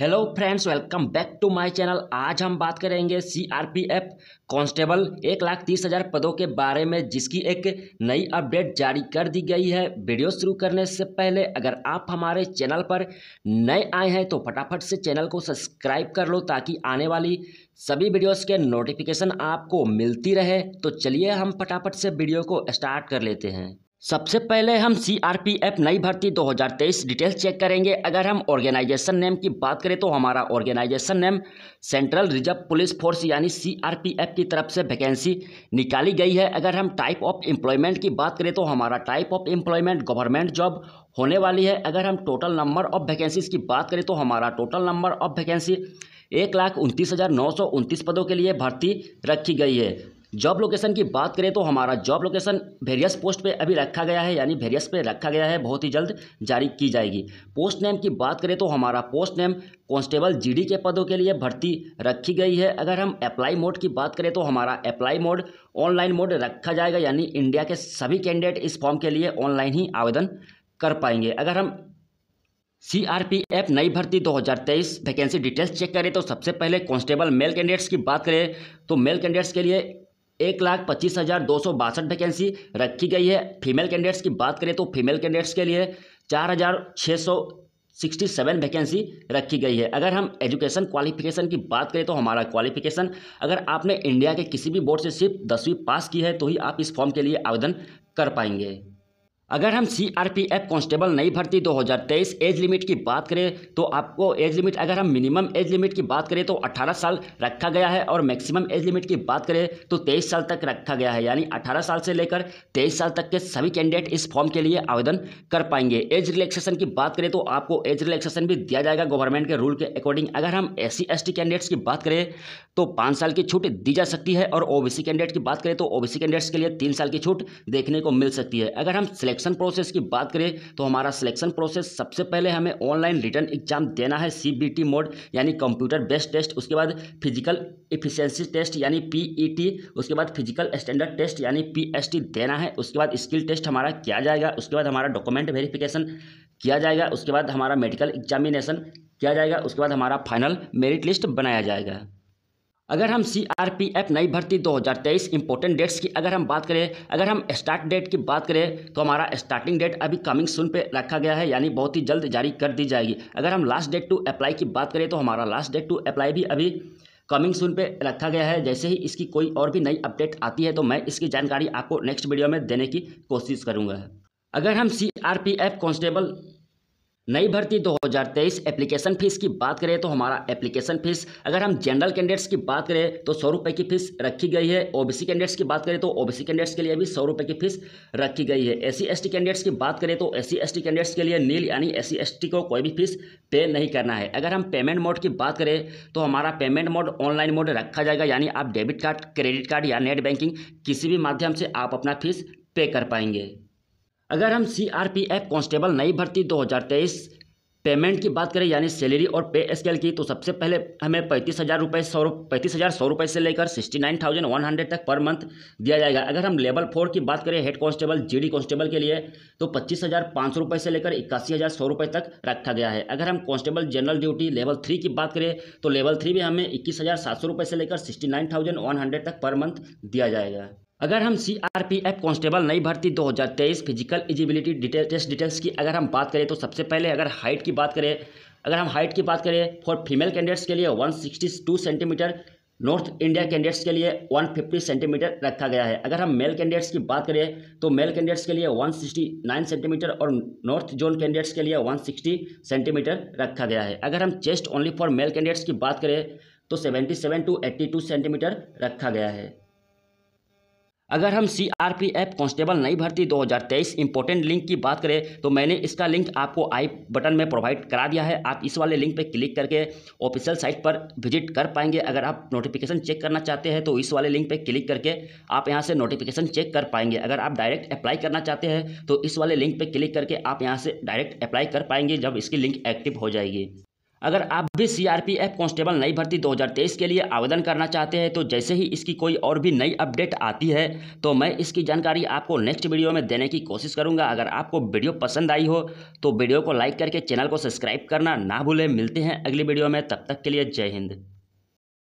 hello friends welcome back to my channel आज हम बात करेंगे सीआरपीएफ कांस्टेबल एक लाख तीस हज़ार पदों के बारे में जिसकी एक नई अपडेट जारी कर दी गई है वीडियो शुरू करने से पहले अगर आप हमारे चैनल पर नए आए हैं तो फटाफट से चैनल को सब्सक्राइब कर लो ताकि आने वाली सभी वीडियोस के नोटिफिकेशन आपको मिलती रहे तो चलिए हम फटाफट से वीडियो को स्टार्ट कर लेते हैं सबसे पहले हम सी आर पी एफ नई भर्ती 2023 डिटेल्स चेक करेंगे अगर हम ऑर्गेनाइजेशन नेम की बात करें तो हमारा organisation name central reserve police force यानी सी आर पी एफ की तरफ से वैकेंसी निकाली गई है अगर हम टाइप ऑफ एम्प्लॉयमेंट की बात करें तो हमारा type of employment government job होने वाली है अगर हम टोटल नंबर ऑफ वैकेंसीज की बात करें तो हमारा टोटल नंबर ऑफ वैकेंसी एक लाख उनतीस हज़ार नौ सौ उनतीस पदों के लिए भर्ती रखी गई है जॉब लोकेशन की बात करें तो हमारा जॉब लोकेशन वेरियस पोस्ट पे अभी रखा गया है यानी वेरियस पे रखा गया है बहुत ही जल्द जारी की जाएगी पोस्ट नेम की बात करें तो हमारा पोस्ट नेम कांस्टेबल जीडी के पदों के लिए भर्ती रखी गई है अगर हम अप्लाई मोड की बात करें तो हमारा अप्लाई मोड ऑनलाइन मोड रखा जाएगा यानी इंडिया के सभी कैंडिडेट इस फॉर्म के लिए ऑनलाइन ही आवेदन कर पाएंगे अगर हम सी आर पी एफ नई भर्ती 2023 वैकेंसी डिटेल्स चेक करें तो सबसे पहले कांस्टेबल मेल कैंडिडेट्स की बात करें तो मेल कैंडिडेट्स के लिए एक लाख पच्चीस हज़ार दो सौ बासठ वैकेंसी रखी गई है फीमेल कैंडिडेट्स की बात करें तो फीमेल कैंडिडेट्स के लिए चार हज़ार छः सौ सिक्सटी सेवन वैकेंसी रखी गई है अगर हम एजुकेशन क्वालिफिकेशन की बात करें तो हमारा क्वालिफिकेशन अगर आपने इंडिया के किसी भी बोर्ड से सिर्फ दसवीं पास की है तो ही आप इस फॉर्म के लिए आवेदन कर पाएंगे अगर हम C R P F constable नई भर्ती 2023 एज लिमिट की बात करें तो आपको एज लिमिट अगर हम मिनिमम एज लिमिट की बात करें तो 18 साल रखा गया है और मैक्सिमम एज लिमिट की बात करें तो 23 साल तक रखा गया है यानी 18 साल से लेकर 23 साल तक के सभी कैंडिडेट इस फॉर्म के लिए आवेदन कर पाएंगे एज रिलैक्सेशन की बात करें तो आपको एज रिलैक्सेशन भी दिया जाएगा गवर्नमेंट के रूल के अकॉर्डिंग अगर हम एस सी कैंडिडेट्स की बात करें तो पाँच साल की छूट दी जा सकती है और ओ कैंडिडेट की बात करें तो ओ कैंडिडेट्स के लिए तीन साल की छूट देखने को मिल सकती है अगर हम सिलेक्ट सिलेक्शन प्रोसेस की बात करें तो हमारा सिलेक्शन प्रोसेस सबसे पहले हमें ऑनलाइन रिटर्न एग्जाम देना है सी मोड यानी कंप्यूटर बेस्ड टेस्ट उसके बाद फिजिकल इफिशियंसी टेस्ट यानी पी e उसके बाद फिजिकल स्टैंडर्ड टेस्ट यानी पी देना है उसके बाद स्किल टेस्ट हमारा किया जाएगा उसके बाद हमारा डॉक्यूमेंट वेरिफिकेशन किया जाएगा उसके बाद हमारा मेडिकल एग्जामिनेशन किया जाएगा उसके बाद हमारा फाइनल मेरिट लिस्ट बनाया जाएगा अगर हम सी आर पी एफ नई भर्ती 2023 इंपॉर्टेंट डेट्स की अगर हम बात करें अगर हम स्टार्ट डेट की बात करें तो हमारा स्टार्टिंग डेट अभी कमिंग सुन पे रखा गया है यानी बहुत ही जल्द जारी कर दी जाएगी अगर हम लास्ट डेट टू अप्लाई की बात करें तो हमारा लास्ट डेट टू अप्लाई भी अभी कमिंग सुन पे रखा गया है जैसे ही इसकी कोई और भी नई अपडेट आती है तो मैं इसकी जानकारी आपको नेक्स्ट वीडियो में देने की कोशिश करूँगा अगर हम C R P F constable नई भर्ती 2023 एप्लीकेशन फीस की बात करें तो हमारा एप्लीकेशन फीस अगर हम जनरल कैंडिडेट्स की बात करें तो सौ रुपये की फीस रखी गई है ओबीसी कैंडिडेट्स की बात करें तो ओबीसी कैंडिडेट्स के लिए भी सौ रुपये की फीस रखी गई है एस सी कैंडिडेट्स की बात करें तो एस सी कैंडिडेट्स के लिए नील यानी एस सी को कोई भी फीस पे नहीं करना है अगर हम पेमेंट मोड की बात करें तो हमारा पेमेंट मोड ऑनलाइन मोड रखा जाएगा यानी आप डेबिट कार्ड क्रेडिट कार्ड या नेट बैंकिंग किसी भी माध्यम से आप अपना फीस पे कर पाएंगे अगर हम C R P F constable नई भर्ती 2023 पेमेंट की बात करें यानी सैलरी और पे स्केल की तो सबसे पहले हमें पैंतीस हज़ार रुपये सौ पैंतीस हज़ार सौ रुपये से लेकर sixty nine thousand one hundred तक पर मंथ दिया जाएगा अगर हम लेवल फोर की बात करें हेड कांस्टेबल जीडी कांस्टेबल के लिए तो पच्चीस हज़ार पाँच सौ रुपये से लेकर इक्यासी हज़ार सौ रुपये तक रखा गया है अगर हम constable general duty level three की बात करें तो लेवल थ्री में हमें इक्कीस हज़ार सात सौ रुपये से लेकर sixty nine thousand one hundred तक पर मंथ दिया जाएगा अगर हम C R P F constable नई भर्ती 2023 physical eligibility detail test details की अगर हम बात करें तो सबसे पहले अगर हाइट की बात करें अगर हम हाइट की बात करें फॉर फीमेल कैंडिडेट्स के लिए 162 सेंटीमीटर नॉर्थ इंडिया कैंडिडेट्स के लिए 150 सेंटीमीटर रखा गया है अगर हम मेल कैंडिडेट्स की बात करें तो मेल कैंडिडेट्स के लिए 169 सेंटीमीटर और नॉर्थ जोन कैंडिडेट्स के लिए 160 सेंटीमीटर रखा गया है अगर हम chest only for male candidates की बात करें तो 77 टू 82 सेंटीमीटर रखा गया है अगर हम C R P F constable नई भर्ती 2023 इंपॉर्टेंट लिंक की बात करें तो मैंने इसका लिंक आपको आई बटन में प्रोवाइड करा दिया है आप इस वाले लिंक पर क्लिक करके ऑफिशियल साइट पर विजिट कर पाएंगे अगर आप नोटिफिकेशन चेक करना चाहते हैं तो इस वाले लिंक पर क्लिक करके आप यहाँ से नोटिफिकेशन चेक कर पाएंगे अगर आप डायरेक्ट अप्लाई करना चाहते हैं तो इस वाले लिंक पर क्लिक करके आप यहाँ से डायरेक्ट अप्लाई कर पाएंगे जब इसकी लिंक एक्टिव हो जाएगी अगर आप भी सीआरपीएफ कांस्टेबल नई भर्ती 2023 के लिए आवेदन करना चाहते हैं तो जैसे ही इसकी कोई और भी नई अपडेट आती है तो मैं इसकी जानकारी आपको नेक्स्ट वीडियो में देने की कोशिश करूंगा अगर आपको वीडियो पसंद आई हो तो वीडियो को लाइक करके चैनल को सब्सक्राइब करना ना भूलें मिलते हैं अगली वीडियो में तब तक के लिए जय हिंद